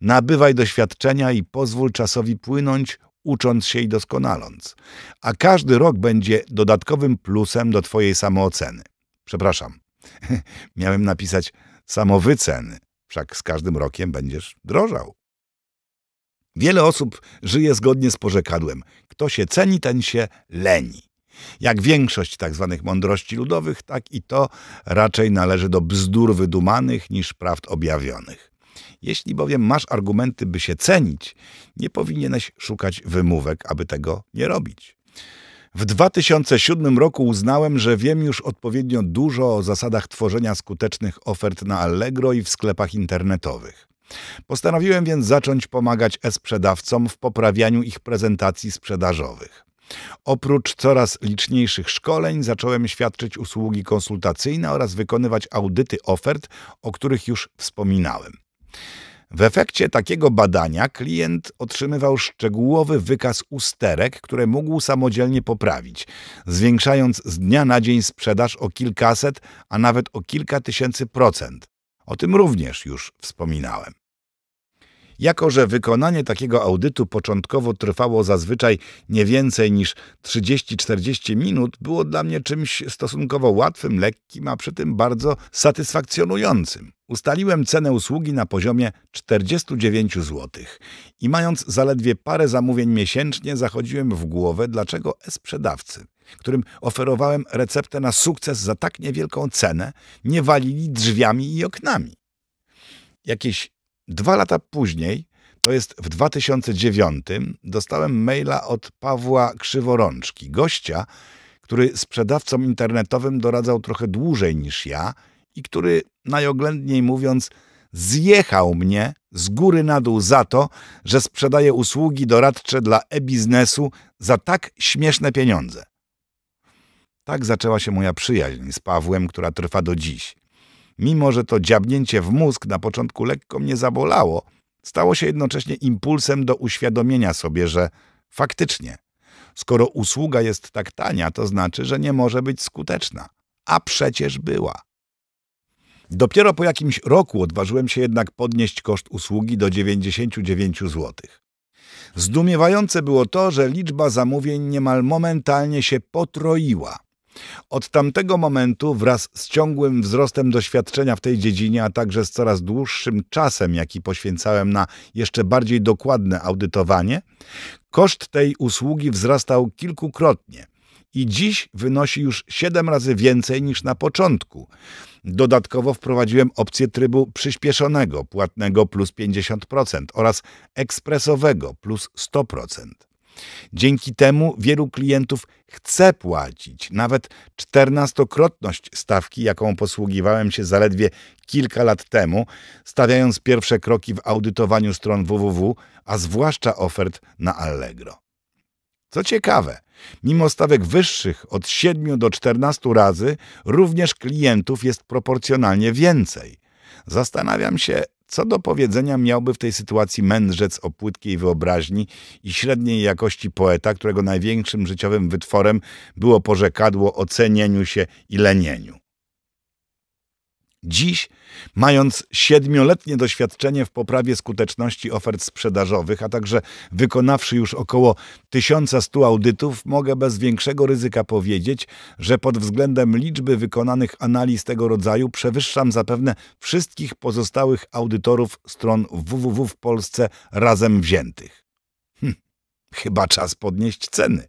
Nabywaj doświadczenia i pozwól czasowi płynąć, ucząc się i doskonaląc. A każdy rok będzie dodatkowym plusem do twojej samooceny. Przepraszam, miałem napisać samowyceny, wszak z każdym rokiem będziesz drożał. Wiele osób żyje zgodnie z porzekadłem. Kto się ceni, ten się leni. Jak większość tzw. Tak mądrości ludowych, tak i to raczej należy do bzdur wydumanych niż prawd objawionych. Jeśli bowiem masz argumenty, by się cenić, nie powinieneś szukać wymówek, aby tego nie robić. W 2007 roku uznałem, że wiem już odpowiednio dużo o zasadach tworzenia skutecznych ofert na Allegro i w sklepach internetowych. Postanowiłem więc zacząć pomagać e-sprzedawcom w poprawianiu ich prezentacji sprzedażowych. Oprócz coraz liczniejszych szkoleń zacząłem świadczyć usługi konsultacyjne oraz wykonywać audyty ofert, o których już wspominałem. W efekcie takiego badania klient otrzymywał szczegółowy wykaz usterek, które mógł samodzielnie poprawić, zwiększając z dnia na dzień sprzedaż o kilkaset, a nawet o kilka tysięcy procent. O tym również już wspominałem. Jako, że wykonanie takiego audytu początkowo trwało zazwyczaj nie więcej niż 30-40 minut, było dla mnie czymś stosunkowo łatwym, lekkim, a przy tym bardzo satysfakcjonującym. Ustaliłem cenę usługi na poziomie 49 zł i mając zaledwie parę zamówień miesięcznie zachodziłem w głowę, dlaczego e-sprzedawcy, którym oferowałem receptę na sukces za tak niewielką cenę, nie walili drzwiami i oknami. Jakieś dwa lata później, to jest w 2009, dostałem maila od Pawła Krzyworączki, gościa, który sprzedawcom internetowym doradzał trochę dłużej niż ja – i który, najoględniej mówiąc, zjechał mnie z góry na dół za to, że sprzedaję usługi doradcze dla e-biznesu za tak śmieszne pieniądze. Tak zaczęła się moja przyjaźń z Pawłem, która trwa do dziś. Mimo, że to dziabnięcie w mózg na początku lekko mnie zabolało, stało się jednocześnie impulsem do uświadomienia sobie, że faktycznie, skoro usługa jest tak tania, to znaczy, że nie może być skuteczna. A przecież była. Dopiero po jakimś roku odważyłem się jednak podnieść koszt usługi do 99 zł. Zdumiewające było to, że liczba zamówień niemal momentalnie się potroiła. Od tamtego momentu wraz z ciągłym wzrostem doświadczenia w tej dziedzinie, a także z coraz dłuższym czasem, jaki poświęcałem na jeszcze bardziej dokładne audytowanie, koszt tej usługi wzrastał kilkukrotnie – i dziś wynosi już 7 razy więcej niż na początku. Dodatkowo wprowadziłem opcję trybu przyspieszonego, płatnego plus 50% oraz ekspresowego plus 100%. Dzięki temu wielu klientów chce płacić. Nawet czternastokrotność stawki, jaką posługiwałem się zaledwie kilka lat temu, stawiając pierwsze kroki w audytowaniu stron www, a zwłaszcza ofert na Allegro. Co ciekawe, Mimo stawek wyższych od 7 do 14 razy, również klientów jest proporcjonalnie więcej. Zastanawiam się, co do powiedzenia miałby w tej sytuacji mędrzec o płytkiej wyobraźni i średniej jakości poeta, którego największym życiowym wytworem było porzekadło o cenieniu się i lenieniu. Dziś, mając siedmioletnie doświadczenie w poprawie skuteczności ofert sprzedażowych, a także wykonawszy już około 1100 audytów, mogę bez większego ryzyka powiedzieć, że pod względem liczby wykonanych analiz tego rodzaju przewyższam zapewne wszystkich pozostałych audytorów stron www w Polsce razem wziętych. Hm, chyba czas podnieść ceny.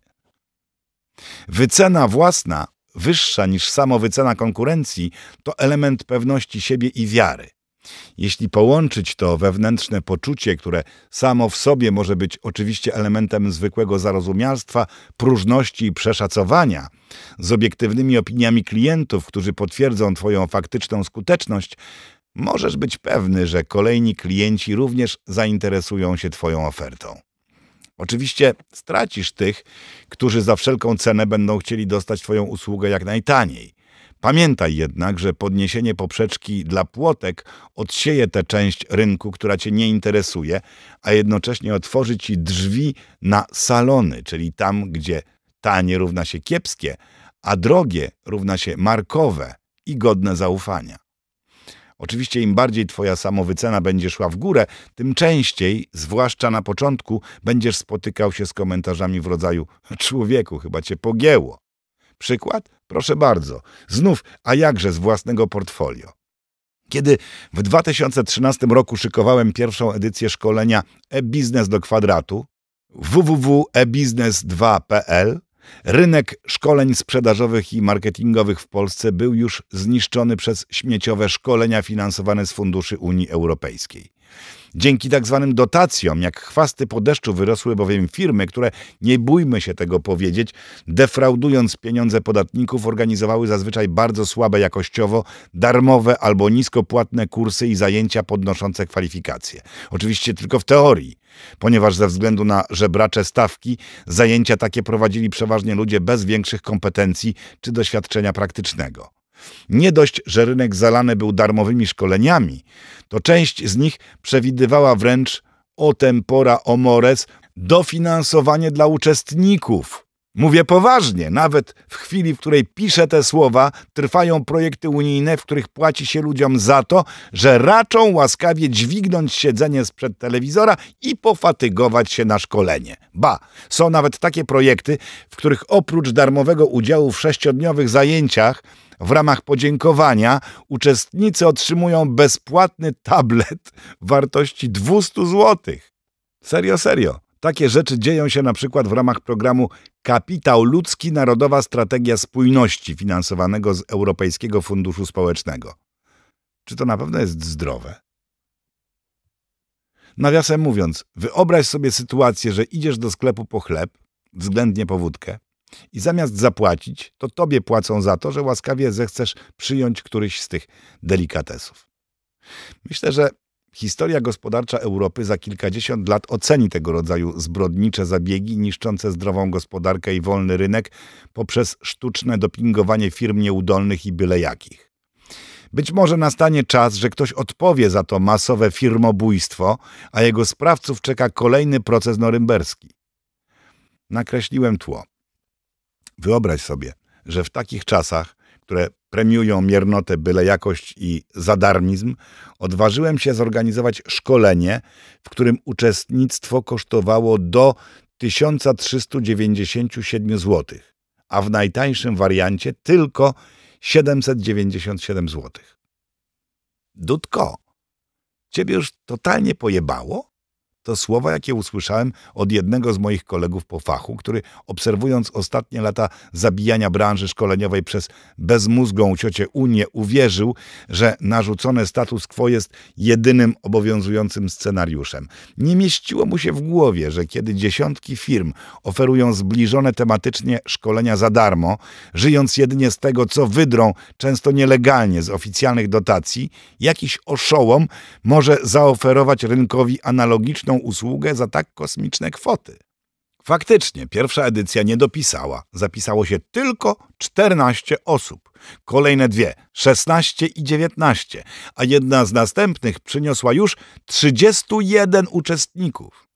Wycena własna wyższa niż samowycena konkurencji, to element pewności siebie i wiary. Jeśli połączyć to wewnętrzne poczucie, które samo w sobie może być oczywiście elementem zwykłego zarozumialstwa, próżności i przeszacowania, z obiektywnymi opiniami klientów, którzy potwierdzą Twoją faktyczną skuteczność, możesz być pewny, że kolejni klienci również zainteresują się Twoją ofertą. Oczywiście stracisz tych, którzy za wszelką cenę będą chcieli dostać Twoją usługę jak najtaniej. Pamiętaj jednak, że podniesienie poprzeczki dla płotek odsieje tę część rynku, która Cię nie interesuje, a jednocześnie otworzy Ci drzwi na salony, czyli tam, gdzie tanie równa się kiepskie, a drogie równa się markowe i godne zaufania. Oczywiście im bardziej twoja samowycena będzie szła w górę, tym częściej, zwłaszcza na początku, będziesz spotykał się z komentarzami w rodzaju człowieku, chyba cię pogięło. Przykład? Proszę bardzo. Znów, a jakże z własnego portfolio. Kiedy w 2013 roku szykowałem pierwszą edycję szkolenia e-biznes do kwadratu www.ebiznes2.pl Rynek szkoleń sprzedażowych i marketingowych w Polsce był już zniszczony przez śmieciowe szkolenia finansowane z funduszy Unii Europejskiej. Dzięki tak zwanym dotacjom, jak chwasty po deszczu, wyrosły bowiem firmy, które, nie bójmy się tego powiedzieć, defraudując pieniądze podatników, organizowały zazwyczaj bardzo słabe jakościowo, darmowe albo niskopłatne kursy i zajęcia podnoszące kwalifikacje. Oczywiście tylko w teorii ponieważ ze względu na żebracze stawki zajęcia takie prowadzili przeważnie ludzie bez większych kompetencji czy doświadczenia praktycznego. Nie dość, że rynek zalany był darmowymi szkoleniami, to część z nich przewidywała wręcz o tempora o mores dofinansowanie dla uczestników. Mówię poważnie, nawet w chwili, w której piszę te słowa, trwają projekty unijne, w których płaci się ludziom za to, że raczą łaskawie dźwignąć siedzenie sprzed telewizora i pofatygować się na szkolenie. Ba, są nawet takie projekty, w których oprócz darmowego udziału w sześciodniowych zajęciach w ramach podziękowania uczestnicy otrzymują bezpłatny tablet wartości 200 zł. Serio, serio. Takie rzeczy dzieją się na przykład w ramach programu Kapitał Ludzki Narodowa Strategia Spójności finansowanego z Europejskiego Funduszu Społecznego. Czy to na pewno jest zdrowe? Nawiasem mówiąc, wyobraź sobie sytuację, że idziesz do sklepu po chleb, względnie po wódkę, i zamiast zapłacić, to tobie płacą za to, że łaskawie zechcesz przyjąć któryś z tych delikatesów. Myślę, że historia gospodarcza Europy za kilkadziesiąt lat oceni tego rodzaju zbrodnicze zabiegi niszczące zdrową gospodarkę i wolny rynek poprzez sztuczne dopingowanie firm nieudolnych i byle jakich. Być może nastanie czas, że ktoś odpowie za to masowe firmobójstwo, a jego sprawców czeka kolejny proces norymberski. Nakreśliłem tło. Wyobraź sobie, że w takich czasach, które premiują miernotę, byle jakość i zadarmizm, odważyłem się zorganizować szkolenie, w którym uczestnictwo kosztowało do 1397 zł, a w najtańszym wariancie tylko 797 zł. Dudko, ciebie już totalnie pojebało? To słowa, jakie usłyszałem od jednego z moich kolegów po fachu, który obserwując ostatnie lata zabijania branży szkoleniowej przez bezmózgą ciocię Unię, uwierzył, że narzucone status quo jest jedynym obowiązującym scenariuszem. Nie mieściło mu się w głowie, że kiedy dziesiątki firm oferują zbliżone tematycznie szkolenia za darmo, żyjąc jedynie z tego, co wydrą, często nielegalnie z oficjalnych dotacji, jakiś oszołom może zaoferować rynkowi analogiczne usługę za tak kosmiczne kwoty. Faktycznie, pierwsza edycja nie dopisała. Zapisało się tylko 14 osób. Kolejne dwie, 16 i 19, a jedna z następnych przyniosła już 31 uczestników.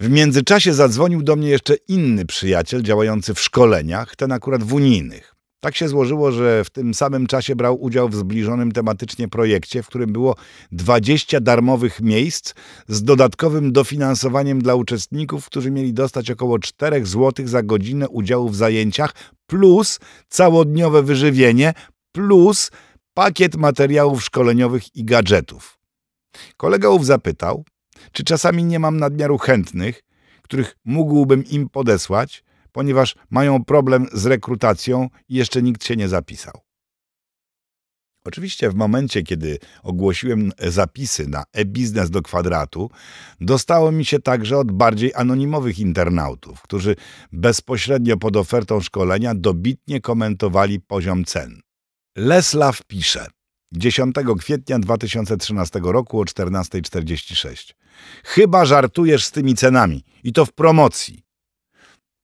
W międzyczasie zadzwonił do mnie jeszcze inny przyjaciel działający w szkoleniach, ten akurat w unijnych. Tak się złożyło, że w tym samym czasie brał udział w zbliżonym tematycznie projekcie, w którym było 20 darmowych miejsc z dodatkowym dofinansowaniem dla uczestników, którzy mieli dostać około 4 zł za godzinę udziału w zajęciach, plus całodniowe wyżywienie, plus pakiet materiałów szkoleniowych i gadżetów. Kolega ów zapytał, czy czasami nie mam nadmiaru chętnych, których mógłbym im podesłać, ponieważ mają problem z rekrutacją i jeszcze nikt się nie zapisał. Oczywiście w momencie, kiedy ogłosiłem zapisy na e-biznes do kwadratu, dostało mi się także od bardziej anonimowych internautów, którzy bezpośrednio pod ofertą szkolenia dobitnie komentowali poziom cen. Leslaw pisze 10 kwietnia 2013 roku o 14.46 Chyba żartujesz z tymi cenami i to w promocji.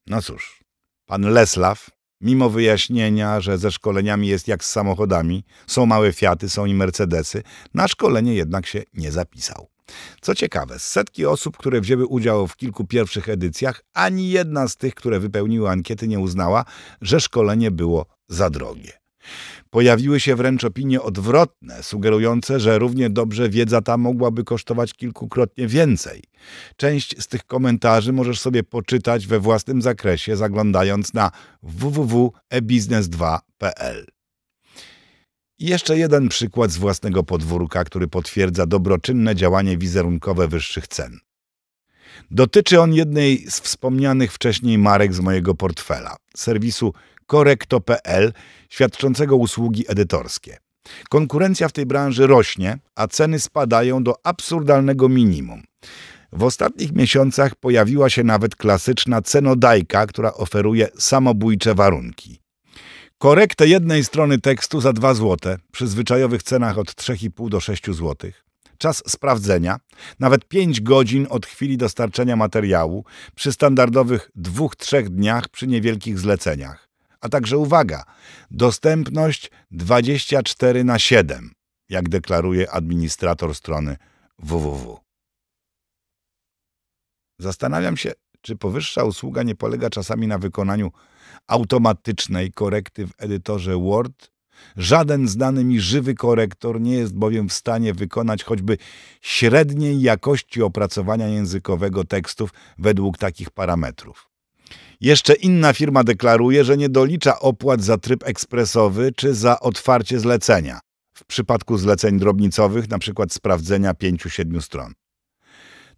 No cóż, pan Leslaw, mimo wyjaśnienia, że ze szkoleniami jest jak z samochodami, są małe Fiaty, są i Mercedesy, na szkolenie jednak się nie zapisał. Co ciekawe, z setki osób, które wzięły udział w kilku pierwszych edycjach, ani jedna z tych, które wypełniły ankiety, nie uznała, że szkolenie było za drogie. Pojawiły się wręcz opinie odwrotne, sugerujące, że równie dobrze wiedza ta mogłaby kosztować kilkukrotnie więcej. Część z tych komentarzy możesz sobie poczytać we własnym zakresie, zaglądając na www.ebiznes2.pl. I jeszcze jeden przykład z własnego podwórka, który potwierdza dobroczynne działanie wizerunkowe wyższych cen. Dotyczy on jednej z wspomnianych wcześniej marek z mojego portfela, serwisu korekto.pl, świadczącego usługi edytorskie. Konkurencja w tej branży rośnie, a ceny spadają do absurdalnego minimum. W ostatnich miesiącach pojawiła się nawet klasyczna cenodajka, która oferuje samobójcze warunki. Korektę jednej strony tekstu za 2 zł, przy zwyczajowych cenach od 3,5 do 6 zł. Czas sprawdzenia, nawet 5 godzin od chwili dostarczenia materiału, przy standardowych 2-3 dniach przy niewielkich zleceniach a także uwaga, dostępność 24 na 7, jak deklaruje administrator strony www. Zastanawiam się, czy powyższa usługa nie polega czasami na wykonaniu automatycznej korekty w edytorze Word? Żaden znany mi żywy korektor nie jest bowiem w stanie wykonać choćby średniej jakości opracowania językowego tekstów według takich parametrów. Jeszcze inna firma deklaruje, że nie dolicza opłat za tryb ekspresowy czy za otwarcie zlecenia. W przypadku zleceń drobnicowych, np. sprawdzenia 5-7 stron.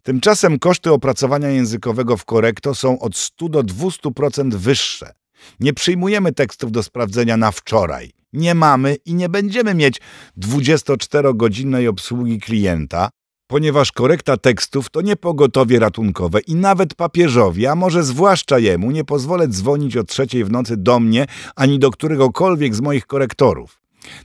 Tymczasem koszty opracowania językowego w Correcto są od 100 do 200% wyższe. Nie przyjmujemy tekstów do sprawdzenia na wczoraj. Nie mamy i nie będziemy mieć 24-godzinnej obsługi klienta, ponieważ korekta tekstów to nie pogotowie ratunkowe i nawet papieżowi, a może zwłaszcza jemu, nie pozwolę dzwonić o trzeciej w nocy do mnie ani do któregokolwiek z moich korektorów.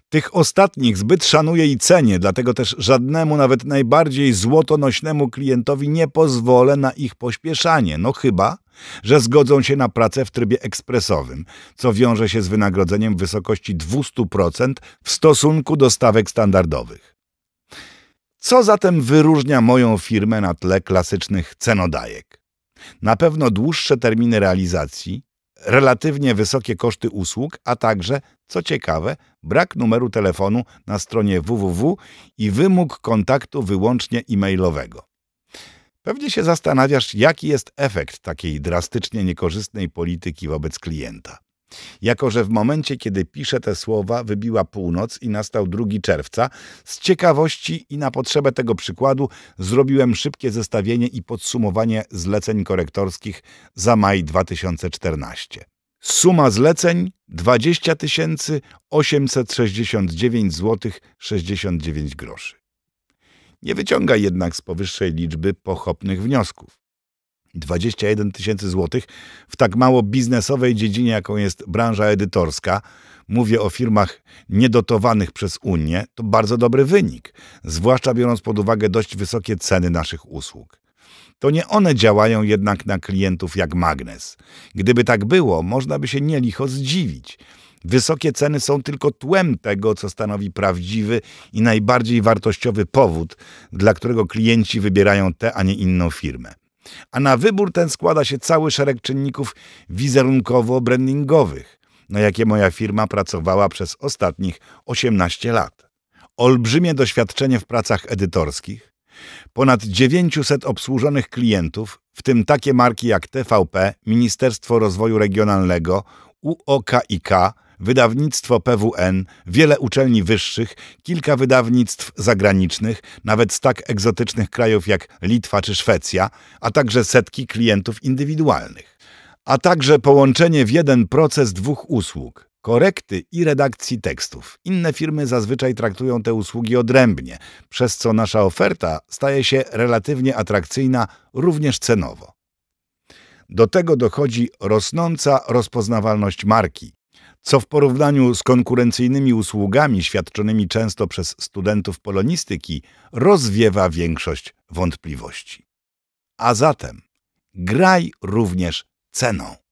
Tych ostatnich zbyt szanuję i cenię, dlatego też żadnemu, nawet najbardziej złotonośnemu klientowi nie pozwolę na ich pośpieszanie, no chyba, że zgodzą się na pracę w trybie ekspresowym, co wiąże się z wynagrodzeniem w wysokości 200% w stosunku do stawek standardowych. Co zatem wyróżnia moją firmę na tle klasycznych cenodajek? Na pewno dłuższe terminy realizacji, relatywnie wysokie koszty usług, a także, co ciekawe, brak numeru telefonu na stronie www i wymóg kontaktu wyłącznie e-mailowego. Pewnie się zastanawiasz, jaki jest efekt takiej drastycznie niekorzystnej polityki wobec klienta. Jako, że w momencie, kiedy piszę te słowa, wybiła północ i nastał 2 czerwca, z ciekawości i na potrzebę tego przykładu zrobiłem szybkie zestawienie i podsumowanie zleceń korektorskich za maj 2014. Suma zleceń 20 869 zł 69 groszy. Nie wyciąga jednak z powyższej liczby pochopnych wniosków. 21 tysięcy złotych w tak mało biznesowej dziedzinie, jaką jest branża edytorska, mówię o firmach niedotowanych przez Unię, to bardzo dobry wynik, zwłaszcza biorąc pod uwagę dość wysokie ceny naszych usług. To nie one działają jednak na klientów jak magnes. Gdyby tak było, można by się nielicho zdziwić. Wysokie ceny są tylko tłem tego, co stanowi prawdziwy i najbardziej wartościowy powód, dla którego klienci wybierają tę, a nie inną firmę a na wybór ten składa się cały szereg czynników wizerunkowo-brandingowych, na jakie moja firma pracowała przez ostatnich 18 lat. Olbrzymie doświadczenie w pracach edytorskich, ponad 900 obsłużonych klientów, w tym takie marki jak TVP, Ministerstwo Rozwoju Regionalnego, UOKiK, wydawnictwo PWN, wiele uczelni wyższych, kilka wydawnictw zagranicznych, nawet z tak egzotycznych krajów jak Litwa czy Szwecja, a także setki klientów indywidualnych. A także połączenie w jeden proces dwóch usług – korekty i redakcji tekstów. Inne firmy zazwyczaj traktują te usługi odrębnie, przez co nasza oferta staje się relatywnie atrakcyjna również cenowo. Do tego dochodzi rosnąca rozpoznawalność marki, co w porównaniu z konkurencyjnymi usługami świadczonymi często przez studentów polonistyki rozwiewa większość wątpliwości. A zatem graj również ceną.